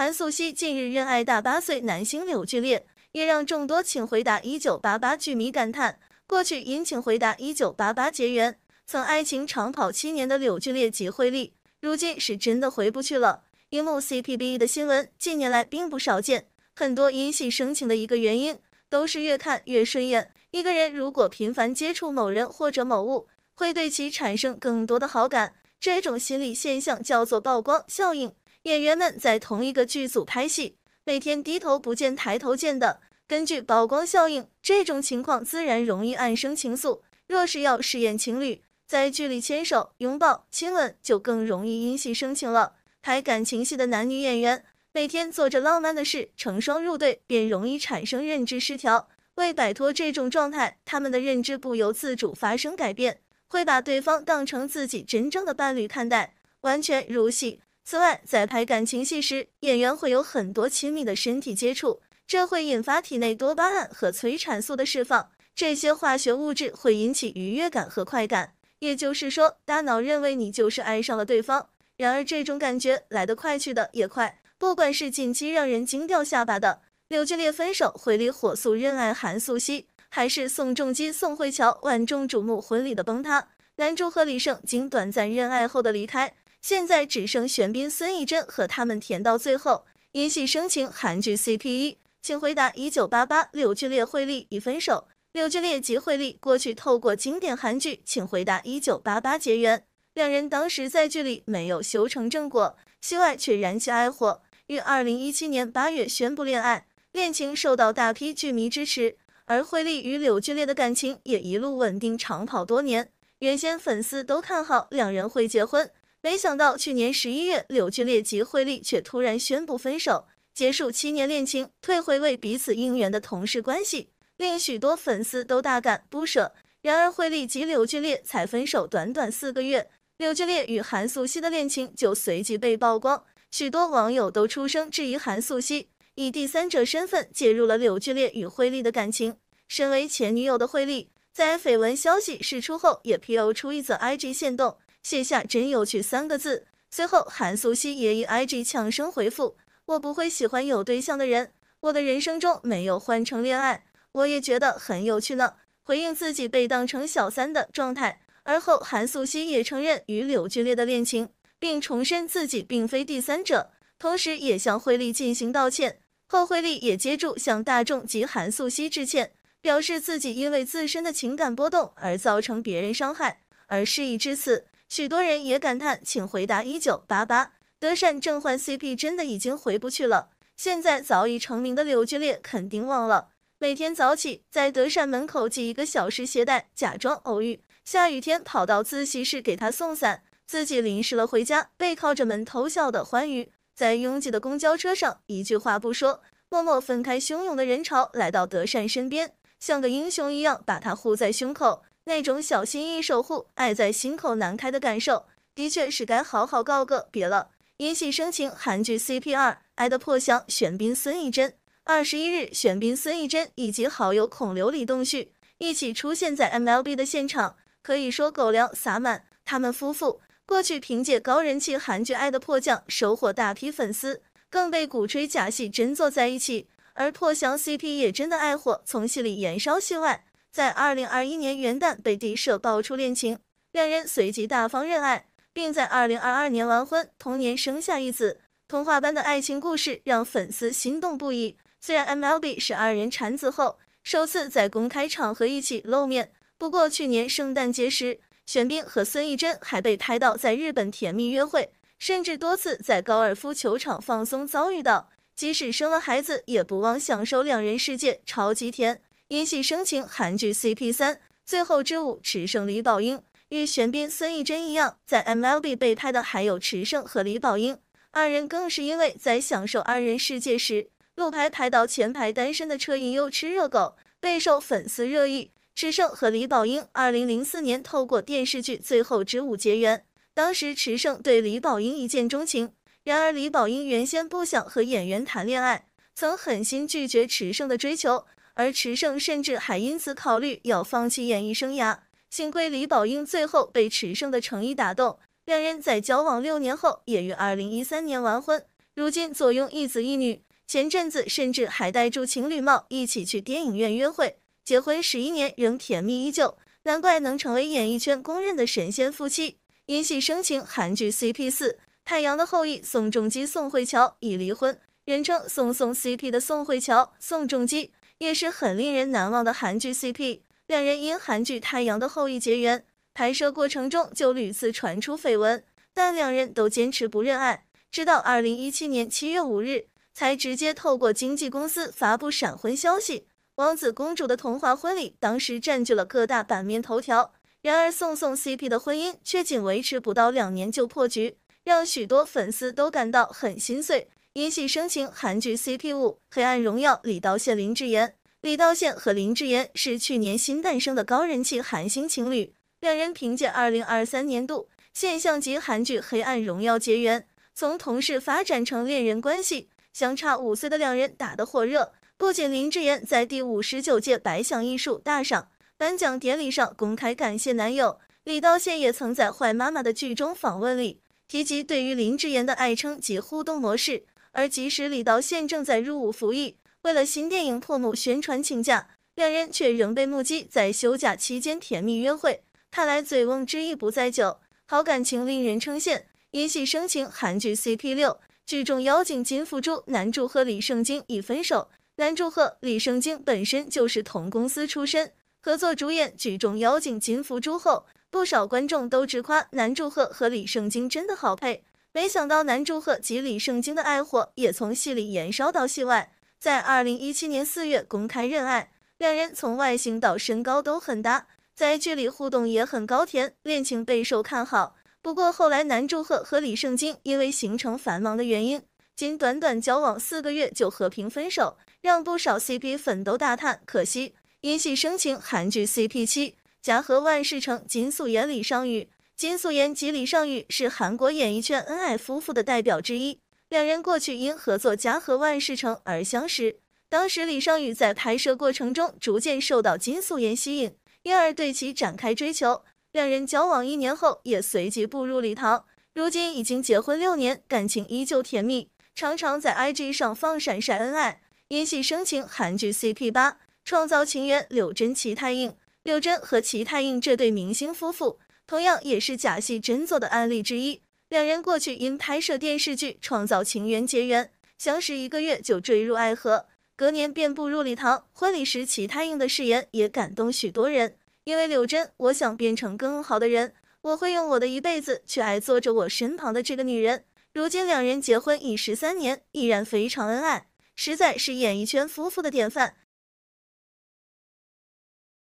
韩素汐近日认爱大八岁男星柳俊烈，也让众多《请回答1988》剧迷感叹，过去因《请回答1988》结缘、曾爱情长跑七年的柳俊烈及惠利，如今是真的回不去了。荧幕 CPB 的新闻近年来并不少见，很多因戏生情的一个原因都是越看越顺眼。一个人如果频繁接触某人或者某物，会对其产生更多的好感，这种心理现象叫做曝光效应。演员们在同一个剧组拍戏，每天低头不见抬头见的。根据曝光效应，这种情况自然容易暗生情愫。若是要饰演情侣，在剧里牵手、拥抱、亲吻，就更容易因戏生情了。拍感情戏的男女演员，每天做着浪漫的事，成双入对，便容易产生认知失调。为摆脱这种状态，他们的认知不由自主发生改变，会把对方当成自己真正的伴侣看待，完全如戏。此外，在拍感情戏时，演员会有很多亲密的身体接触，这会引发体内多巴胺和催产素的释放，这些化学物质会引起愉悦感和快感，也就是说，大脑认为你就是爱上了对方。然而，这种感觉来得快，去的也快。不管是近期让人惊掉下巴的柳俊烈分手回礼火速认爱韩素希，还是宋仲基宋慧乔万众瞩目婚礼的崩塌，男主和李胜经短暂认爱后的离开。现在只剩玄彬、孙艺珍和他们甜到最后，因戏生情韩剧 CP 一，请回答一九八八柳俊烈惠利已分手，柳俊烈及惠利过去透过经典韩剧，请回答一九八八结缘，两人当时在剧里没有修成正果，戏外却燃起爱火，于二零一七年八月宣布恋爱，恋情受到大批剧迷支持，而惠利与柳俊烈的感情也一路稳定长跑多年，原先粉丝都看好两人会结婚。没想到去年十一月，柳俊烈及惠利却突然宣布分手，结束七年恋情，退回为彼此应援的同事关系，令许多粉丝都大感不舍。然而，惠利及柳俊烈才分手短短四个月，柳俊烈与韩素汐的恋情就随即被曝光，许多网友都出声质疑韩素汐以第三者身份介入了柳俊烈与惠利的感情。身为前女友的惠利，在绯闻消息释出后，也披露出一则 IG 线动。写下“真有趣”三个字，随后韩素汐也以 IG 呛声回复：“我不会喜欢有对象的人，我的人生中没有换成恋爱，我也觉得很有趣呢。”回应自己被当成小三的状态，而后韩素汐也承认与柳俊烈的恋情，并重申自己并非第三者，同时也向惠利进行道歉。后惠利也接住向大众及韩素汐致歉，表示自己因为自身的情感波动而造成别人伤害，而事已至此。许多人也感叹，请回答一九八八。德善正焕 CP 真的已经回不去了。现在早已成名的柳俊烈肯定忘了，每天早起在德善门口系一个小时鞋带，假装偶遇；下雨天跑到自习室给他送伞，自己淋湿了回家，背靠着门偷笑的欢愉；在拥挤的公交车上，一句话不说，默默分开汹涌的人潮，来到德善身边，像个英雄一样把他护在胸口。那种小心翼翼守护、爱在心口难开的感受，的确是该好好告个别了。因戏生情，韩剧 C P 二《爱的破降》玄彬孙艺珍，二十一日，玄彬孙艺珍以及好友孔刘李栋旭一起出现在 M L B 的现场，可以说狗粮撒满。他们夫妇过去凭借高人气韩剧《爱的迫降》收获大批粉丝，更被鼓吹假戏真做在一起。而破降 C P 也真的爱火从戏里燃烧戏外。在二零二一年元旦被地社爆出恋情，两人随即大方认爱，并在二零二二年完婚，同年生下一子。童话般的爱情故事让粉丝心动不已。虽然 MLB 是二人产子后首次在公开场合一起露面，不过去年圣诞节时，玄彬和孙艺珍还被拍到在日本甜蜜约会，甚至多次在高尔夫球场放松。遭遇到，即使生了孩子，也不忘享受两人世界，超级甜。因戏生情，韩剧 CP 三《最后之舞》池胜李宝英与玄彬孙艺珍一样，在 MLB 被拍的还有池胜和李宝英，二人更是因为在享受二人世界时，路牌拍到前排单身的车银优吃热狗，备受粉丝热议。池胜和李宝英2004年透过电视剧《最后之舞》结缘，当时池胜对李宝英一见钟情，然而李宝英原先不想和演员谈恋爱，曾狠心拒绝池胜的追求。而池胜甚至还因此考虑要放弃演艺生涯，幸亏李宝英最后被池胜的诚意打动，两人在交往六年后也于二零一三年完婚，如今坐拥一子一女。前阵子甚至还戴住情侣帽一起去电影院约会，结婚十一年仍甜蜜依旧，难怪能成为演艺圈公认的神仙夫妻。因戏生情，韩剧 CP 四太阳的后裔宋仲基宋慧乔已离婚，人称宋宋 CP 的宋慧乔宋仲基。也是很令人难忘的韩剧 CP，两人因韩剧《太阳的后裔》结缘，拍摄过程中就屡次传出绯闻，但两人都坚持不认爱，直到二零一七年七月五日才直接透过经纪公司发布闪婚消息。王子公主的童话婚礼当时占据了各大版面头条，然而宋宋 CP 的婚姻却仅维持不到两年就破局，让许多粉丝都感到很心碎。因戏生情，韩剧 CP 五《黑暗荣耀》李道宪林志妍。李道宪和林志妍是去年新诞生的高人气韩星情侣，两人凭借2023年度现象级韩剧《黑暗荣耀》结缘，从同事发展成恋人关系。相差五岁的两人打得火热。不仅林志妍在第五十九届白想艺术大赏颁奖典礼上公开感谢男友李道宪，也曾在《坏妈妈》的剧中访问里提及对于林志妍的爱称及互动模式。而即使李道宪正在入伍服役，为了新电影《破幕宣传请假，两人却仍被目击在休假期间甜蜜约会。看来醉翁之意不在酒，好感情令人称羡。因戏生情，韩剧 CP 六剧《中妖精金福珠》，男主和李圣经已分手。男主和李圣经本身就是同公司出身，合作主演《剧中妖精金福珠》后，不少观众都直夸男主和李圣经真的好配。没想到南柱赫及李圣经的爱火也从戏里燃烧到戏外，在二零一七年四月公开认爱，两人从外形到身高都很搭，在剧里互动也很高甜，恋情备受看好。不过后来南柱赫和李圣经因为行程繁忙的原因，仅短短交往四个月就和平分手，让不少 CP 粉都大叹可惜。因戏生情，韩剧 CP 七：夹和万事成金素妍李尚宇。金素妍及李尚宇是韩国演艺圈恩爱夫妇的代表之一。两人过去因合作《家和万事成》而相识，当时李尚宇在拍摄过程中逐渐受到金素妍吸引，因而对其展开追求。两人交往一年后，也随即步入礼堂。如今已经结婚六年，感情依旧甜蜜，常常在 IG 上放闪晒恩爱。因戏生情，韩剧 CP 八创造情缘：柳真、齐泰映。柳真和齐泰映这对明星夫妇。同样也是假戏真做的案例之一。两人过去因拍摄电视剧创造情缘结缘，相识一个月就坠入爱河，隔年便步入礼堂。婚礼时，齐他应的誓言也感动许多人。因为柳真，我想变成更好的人，我会用我的一辈子去爱坐着我身旁的这个女人。如今两人结婚已十三年，依然非常恩爱，实在是演艺圈夫妇的典范。